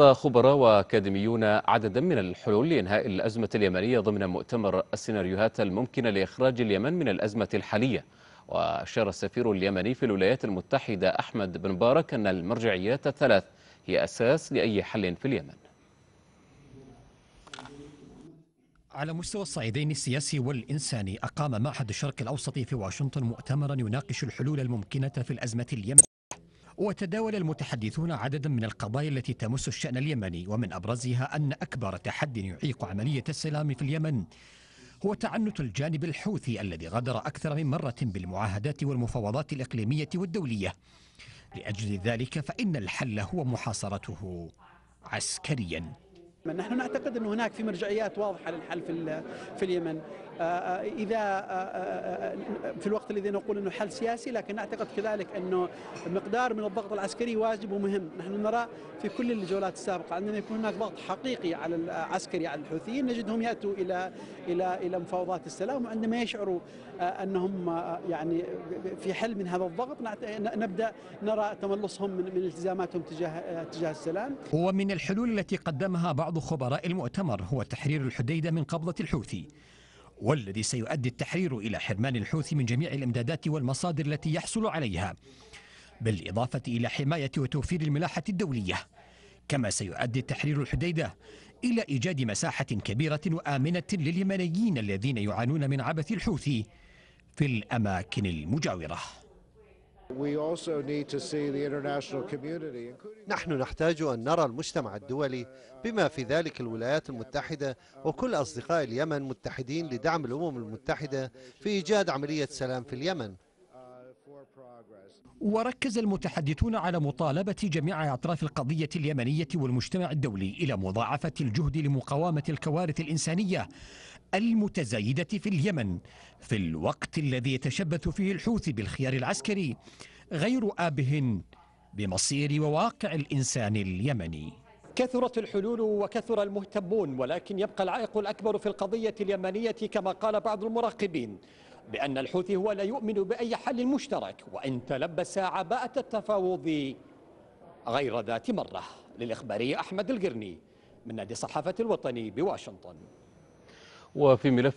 خبراء وأكاديميون عددا من الحلول لإنهاء الأزمة اليمنية ضمن مؤتمر السيناريوهات الممكنة لإخراج اليمن من الأزمة الحالية وأشار السفير اليمني في الولايات المتحدة أحمد بن مبارك أن المرجعيات الثلاث هي أساس لأي حل في اليمن على مستوى الصعيدين السياسي والإنساني أقام معهد الشرق الأوسط في واشنطن مؤتمرا يناقش الحلول الممكنة في الأزمة اليمنية وتداول المتحدثون عددا من القضايا التي تمس الشأن اليمني ومن أبرزها أن أكبر تحد يعيق عملية السلام في اليمن هو تعنت الجانب الحوثي الذي غدر أكثر من مرة بالمعاهدات والمفاوضات الإقليمية والدولية لأجل ذلك فإن الحل هو محاصرته عسكرياً نحن نعتقد أن هناك في مرجعيات واضحة للحل في, في اليمن آه، آه، إذا آه، في الوقت الذي نقول أنه حل سياسي لكن نعتقد كذلك أنه مقدار من الضغط العسكري واجب ومهم نحن نرى في كل الجولات السابقة عندما يكون هناك ضغط حقيقي على العسكري على الحوثيين نجدهم يأتوا إلى إلى إلى مفاوضات السلام وعندما يشعروا أنهم يعني في حل من هذا الضغط نبدأ نرى تملصهم من التزاماتهم تجاه تجاه السلام ومن الحلول التي قدمها بعض بعض خبراء المؤتمر هو تحرير الحديدة من قبضة الحوثي والذي سيؤدي التحرير إلى حرمان الحوثي من جميع الإمدادات والمصادر التي يحصل عليها بالإضافة إلى حماية وتوفير الملاحة الدولية كما سيؤدي تحرير الحديدة إلى إيجاد مساحة كبيرة وآمنة لليمنيين الذين يعانون من عبث الحوثي في الأماكن المجاورة نحن نحتاج أن نرى المجتمع الدولي بما في ذلك الولايات المتحدة وكل أصدقاء اليمن متحدين لدعم الأمم المتحدة في إيجاد عملية سلام في اليمن وركز المتحدثون على مطالبة جميع أطراف القضية اليمنية والمجتمع الدولي إلى مضاعفة الجهد لمقاومة الكوارث الإنسانية المتزايدة في اليمن في الوقت الذي يتشبث فيه الحوثي بالخيار العسكري غير آبه بمصير وواقع الإنسان اليمني كثرت الحلول وكثر المهتمون ولكن يبقى العائق الأكبر في القضية اليمنية كما قال بعض المراقبين بأن الحوثي هو لا يؤمن بأي حل مشترك وإن تلبس عباءة التفاوض غير ذات مرة للإخباري أحمد القرني من نادي الصحافة الوطني بواشنطن وفي ملف